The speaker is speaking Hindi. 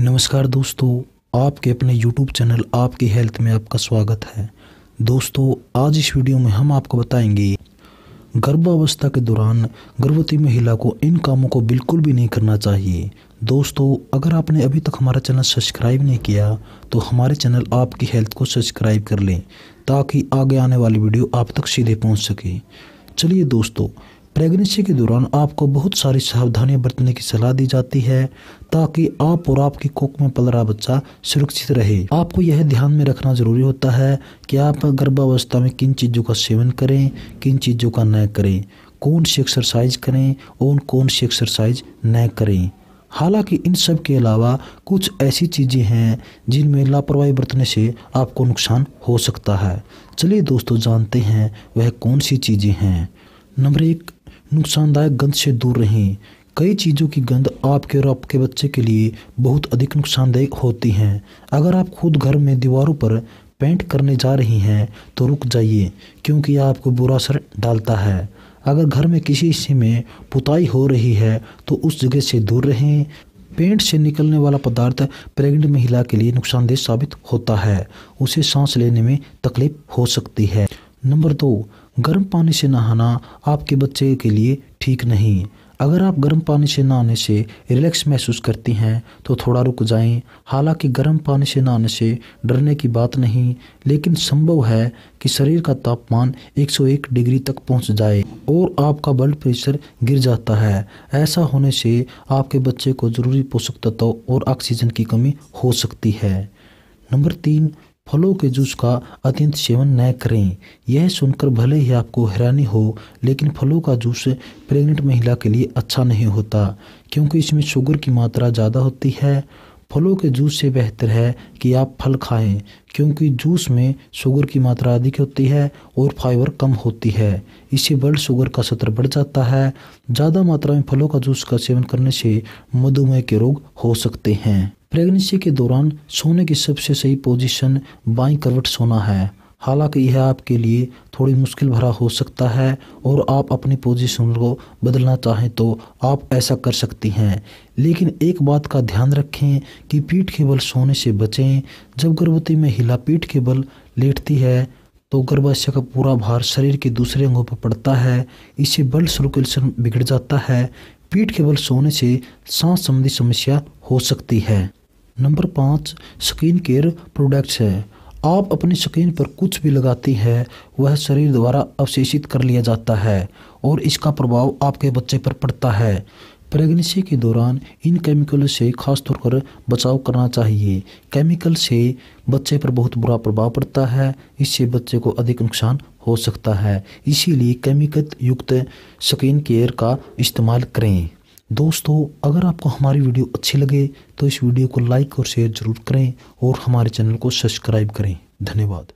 नमस्कार दोस्तों आपके अपने YouTube चैनल आपकी हेल्थ में आपका स्वागत है दोस्तों आज इस वीडियो में हम आपको बताएंगे गर्भावस्था के दौरान गर्भवती महिला को इन कामों को बिल्कुल भी नहीं करना चाहिए दोस्तों अगर आपने अभी तक हमारा चैनल सब्सक्राइब नहीं किया तो हमारे चैनल आपकी हेल्थ को सब्सक्राइब कर लें ताकि आगे आने वाली वीडियो आप तक सीधे पहुँच सके चलिए दोस्तों प्रेगनेंसी के दौरान आपको बहुत सारी सावधानियां बरतने की सलाह दी जाती है ताकि आप और आपकी कोख में पल रहा बच्चा सुरक्षित रहे आपको यह ध्यान में रखना जरूरी होता है कि आप गर्भावस्था में किन चीज़ों का सेवन करें किन चीज़ों का न करें कौन सी एक्सरसाइज करें और कौन सी एक्सरसाइज न करें हालांकि इन सब के अलावा कुछ ऐसी चीज़ें हैं जिनमें लापरवाही बरतने से आपको नुकसान हो सकता है चलिए दोस्तों जानते हैं वह कौन सी चीज़ें हैं नंबर एक नुकसानदायक गंध से दूर रहें कई चीज़ों की गंध आपके और आपके बच्चे के लिए बहुत अधिक नुकसानदायक होती हैं अगर आप खुद घर में दीवारों पर पेंट करने जा रही हैं तो रुक जाइए क्योंकि यह आपको बुरा असर डालता है अगर घर में किसी हिस्से में पुताई हो रही है तो उस जगह से दूर रहें पेंट से निकलने वाला पदार्थ प्रेग्नेंट महिला के लिए नुकसानदेह साबित होता है उसे सांस लेने में तकलीफ हो सकती है नंबर दो गर्म पानी से नहाना आपके बच्चे के लिए ठीक नहीं अगर आप गर्म पानी से नहाने से रिलैक्स महसूस करती हैं तो थोड़ा रुक जाएं। हालांकि गर्म पानी से नहाने से डरने की बात नहीं लेकिन संभव है कि शरीर का तापमान 101 डिग्री तक पहुंच जाए और आपका ब्लड प्रेशर गिर जाता है ऐसा होने से आपके बच्चे को ज़रूरी पोषक तत्व और ऑक्सीजन की कमी हो सकती है नंबर तीन फलों के जूस का अत्यंत सेवन न करें यह सुनकर भले ही आपको हैरानी हो लेकिन फलों का जूस प्रेग्नेंट महिला के लिए अच्छा नहीं होता क्योंकि इसमें शुगर की मात्रा ज़्यादा होती है फलों के जूस से बेहतर है कि आप फल खाएं क्योंकि जूस में शुगर की मात्रा अधिक होती है और फाइबर कम होती है इससे ब्लड शुगर का सतर बढ़ जाता है ज़्यादा मात्रा में फलों का जूस का सेवन करने से मधुमेह के रोग हो सकते हैं प्रेगनेंसी के दौरान सोने की सबसे सही पोजीशन बाई करवट सोना है हालांकि यह आपके लिए थोड़ी मुश्किल भरा हो सकता है और आप अपनी पोजीशन को बदलना चाहें तो आप ऐसा कर सकती हैं लेकिन एक बात का ध्यान रखें कि पीठ के बल सोने से बचें जब गर्भवती में हिला पीठ के बल लेटती है तो गर्भाशय का पूरा भार शरीर के दूसरे अंगों पर पड़ता है इससे ब्लड सर्कुलेशन बिगड़ जाता है पीठ के बल सोने से सांस संबंधी समस्या हो सकती है नंबर पाँच स्किन केयर प्रोडक्ट्स है आप अपनी स्किन पर कुछ भी लगाती है वह शरीर द्वारा अवशेषित कर लिया जाता है और इसका प्रभाव आपके बच्चे पर पड़ता है प्रेगनेंसी के दौरान इन केमिकल से खासतौर पर बचाव करना चाहिए केमिकल से बच्चे पर बहुत बुरा प्रभाव पड़ता है इससे बच्चे को अधिक नुकसान हो सकता है इसीलिए केमिकल युक्त स्किन केयर का इस्तेमाल करें दोस्तों अगर आपको हमारी वीडियो अच्छी लगे तो इस वीडियो को लाइक और शेयर जरूर करें और हमारे चैनल को सब्सक्राइब करें धन्यवाद